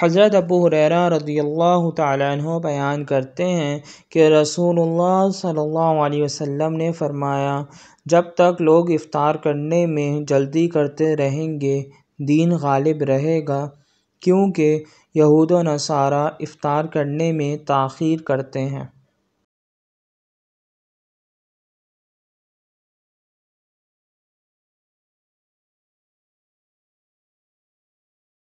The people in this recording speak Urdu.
حضرت ابو حریرہ رضی اللہ تعالیٰ عنہ بیان کرتے ہیں کہ رسول اللہ صلی اللہ علیہ وسلم نے فرمایا جب تک لوگ افطار کرنے میں جلدی کرتے رہیں گے دین غالب رہے گا کیونکہ یہود و نصارہ افطار کرنے میں تاخیر کرتے ہیں